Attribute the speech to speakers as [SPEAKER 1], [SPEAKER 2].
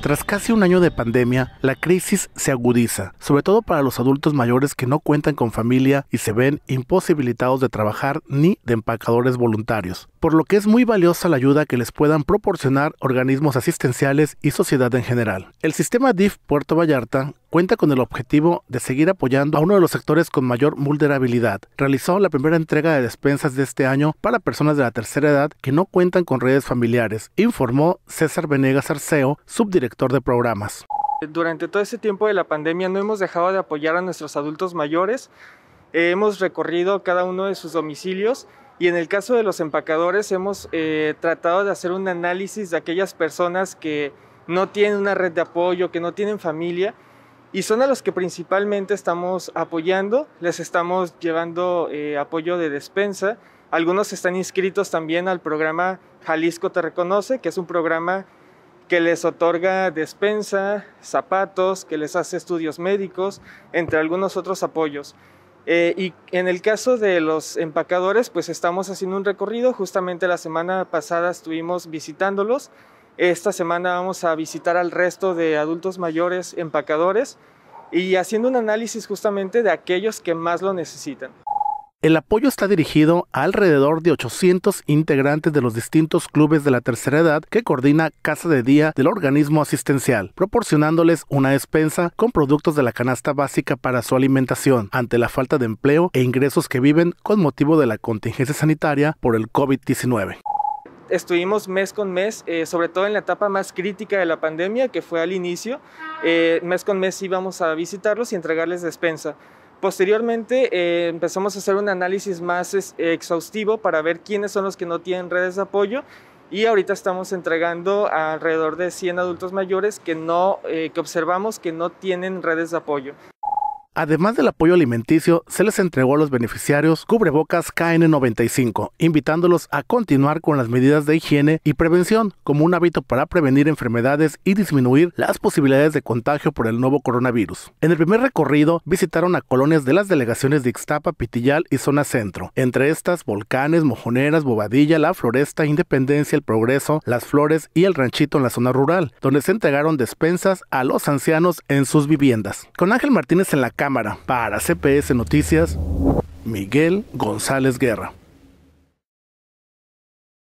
[SPEAKER 1] Tras casi un año de pandemia, la crisis se agudiza, sobre todo para los adultos mayores que no cuentan con familia y se ven imposibilitados de trabajar ni de empacadores voluntarios por lo que es muy valiosa la ayuda que les puedan proporcionar organismos asistenciales y sociedad en general. El sistema DIF Puerto Vallarta cuenta con el objetivo de seguir apoyando a uno de los sectores con mayor vulnerabilidad. Realizó la primera entrega de despensas de este año para personas de la tercera edad que no cuentan con redes familiares, informó César Venegas Arceo, subdirector de programas.
[SPEAKER 2] Durante todo ese tiempo de la pandemia no hemos dejado de apoyar a nuestros adultos mayores eh, hemos recorrido cada uno de sus domicilios y en el caso de los empacadores hemos eh, tratado de hacer un análisis de aquellas personas que no tienen una red de apoyo, que no tienen familia y son a los que principalmente estamos apoyando, les estamos llevando eh, apoyo de despensa. Algunos están inscritos también al programa Jalisco Te Reconoce, que es un programa que les otorga despensa, zapatos, que les hace estudios médicos, entre algunos otros apoyos. Eh, y en el caso de los empacadores, pues estamos haciendo un recorrido. Justamente la semana pasada estuvimos visitándolos. Esta semana vamos a visitar al resto de adultos mayores empacadores y haciendo un análisis justamente de aquellos que más lo necesitan.
[SPEAKER 1] El apoyo está dirigido a alrededor de 800 integrantes de los distintos clubes de la tercera edad que coordina Casa de Día del organismo asistencial, proporcionándoles una despensa con productos de la canasta básica para su alimentación ante la falta de empleo e ingresos que viven con motivo de la contingencia sanitaria por el COVID-19
[SPEAKER 2] estuvimos mes con mes, eh, sobre todo en la etapa más crítica de la pandemia, que fue al inicio, eh, mes con mes íbamos a visitarlos y entregarles despensa. Posteriormente eh, empezamos a hacer un análisis más exhaustivo para ver quiénes son los que no tienen redes de apoyo y ahorita estamos entregando a alrededor de 100 adultos mayores que, no, eh, que observamos que no tienen redes de apoyo.
[SPEAKER 1] Además del apoyo alimenticio, se les entregó a los beneficiarios cubrebocas KN95, invitándolos a continuar con las medidas de higiene y prevención como un hábito para prevenir enfermedades y disminuir las posibilidades de contagio por el nuevo coronavirus. En el primer recorrido visitaron a colonias de las delegaciones de Ixtapa, Pitillal y Zona Centro, entre estas Volcanes, Mojoneras, Bobadilla, La Floresta, Independencia, El Progreso, Las Flores y El Ranchito en la zona rural, donde se entregaron despensas a los ancianos en sus viviendas. Con Ángel Martínez en la para CPS Noticias, Miguel González Guerra.